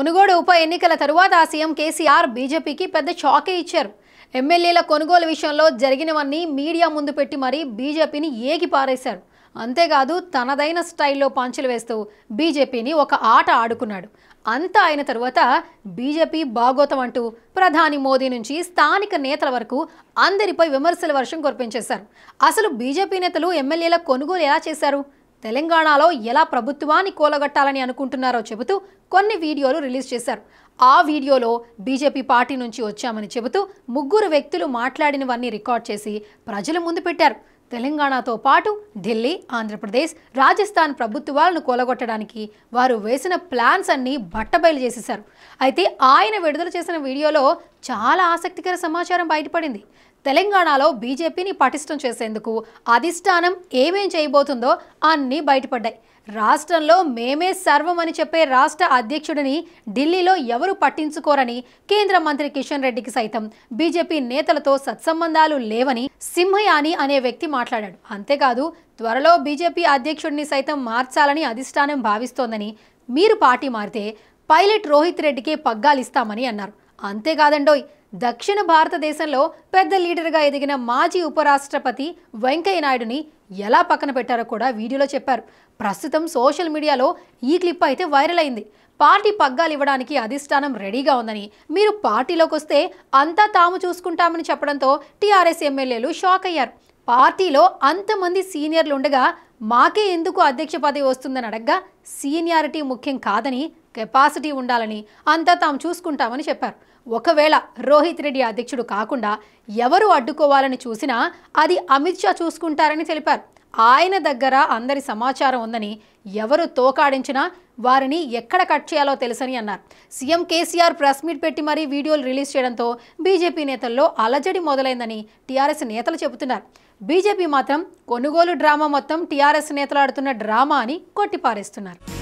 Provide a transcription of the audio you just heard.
మునుగోడు ఉప ఎన్నికల తరువాత సీఎం కేసీఆర్ బీజేపీకి పెద్ద షాకే ఇచ్చారు ఎమ్మెల్యేల కొనుగోలు విషయంలో జరిగినవన్నీ మీడియా ముందు పెట్టి మరీ బీజేపీని ఏగి పారేశారు అంతేకాదు తనదైన స్టైల్లో పంచులు వేస్తూ బీజేపీని ఒక ఆట ఆడుకున్నాడు అంతా అయిన తరువాత బీజేపీ బాగోతం అంటూ ప్రధాని మోదీ నుంచి స్థానిక నేతల వరకు అందరిపై విమర్శల వర్షం కురిపించేశారు అసలు బీజేపీ నేతలు ఎమ్మెల్యేల కొనుగోలు ఎలా చేశారు తెలంగాణలో ఎలా ప్రభుత్వాన్ని కూలగట్టాలని అనుకుంటున్నారో చెబుతూ కొన్ని వీడియోలు రిలీజ్ చేశారు ఆ వీడియోలో బీజేపీ పార్టీ నుంచి వచ్చామని చెబుతూ ముగ్గురు వ్యక్తులు మాట్లాడినవన్నీ రికార్డ్ చేసి ప్రజల ముందు పెట్టారు తెలంగాణతో పాటు ఢిల్లీ ఆంధ్రప్రదేశ్ రాజస్థాన్ ప్రభుత్వాలను కూలగొట్టడానికి వారు వేసిన ప్లాన్స్ అన్నీ బట్టబయలు చేసేశారు అయితే ఆయన విడుదల చేసిన వీడియోలో చాలా ఆసక్తికర సమాచారం బయటపడింది తెలంగాణలో బీజేపీని పటిష్టం చేసేందుకు అధిష్టానం ఏమేం చేయబోతుందో అన్నీ బయటపడ్డాయి రాష్ట్రంలో మేమే సర్వం అని చెప్పే రాష్ట్ర అధ్యక్షుడిని ఢిల్లీలో ఎవరు పట్టించుకోరని కేంద్ర మంత్రి కిషన్ రెడ్డికి సైతం బీజేపీ నేతలతో సత్సంబంధాలు లేవని సింహయాని అనే వ్యక్తి మాట్లాడాడు అంతేకాదు త్వరలో బీజేపీ అధ్యక్షుడిని సైతం మార్చాలని అధిష్టానం భావిస్తోందని మీరు పార్టీ మారితే పైలట్ రోహిత్ రెడ్డికి పగ్గాలిస్తామని అన్నారు అంతేకాదండోయ్ దక్షిణ భారతదేశంలో పెద్ద లీడర్గా ఎదిగిన మాజీ ఉపరాష్ట్రపతి వెంకయ్యనాయుడుని ఎలా పక్కన పెట్టారో కూడా వీడియోలో చెప్పారు ప్రస్తుతం సోషల్ మీడియాలో ఈ క్లిప్ అయితే వైరల్ అయింది పార్టీ పగ్గాలు ఇవ్వడానికి అధిష్టానం రెడీగా ఉందని మీరు పార్టీలోకి వస్తే అంతా తాము చూసుకుంటామని చెప్పడంతో టీఆర్ఎస్ ఎమ్మెల్యేలు షాక్ అయ్యారు పార్టీలో అంతమంది సీనియర్లు ఉండగా మాకే ఎందుకు అధ్యక్ష పదవి వస్తుందని అడగ్గా సీనియారిటీ ముఖ్యం కాదని కెపాసిటీ ఉండాలని అంతా తాము చూసుకుంటామని చెప్పారు ఒకవేళ రోహిత్ రెడ్డి అధ్యక్షుడు కాకుండా ఎవరు అడ్డుకోవాలని చూసినా అది అమిత్ షా చూసుకుంటారని తెలిపారు ఆయన దగ్గర అందరి సమాచారం ఉందని ఎవరు తోకాడించినా వారిని ఎక్కడ కట్ చేయాలో తెలుసని అన్నారు సీఎం కేసీఆర్ ప్రెస్ మీట్ పెట్టి మరీ వీడియోలు రిలీజ్ చేయడంతో బీజేపీ నేతల్లో అలజడి మొదలైందని టీఆర్ఎస్ నేతలు చెబుతున్నారు బీజేపీ మాత్రం కొనుగోలు డ్రామా మొత్తం టీఆర్ఎస్ నేతలు ఆడుతున్న డ్రామా అని కొట్టిపారేస్తున్నారు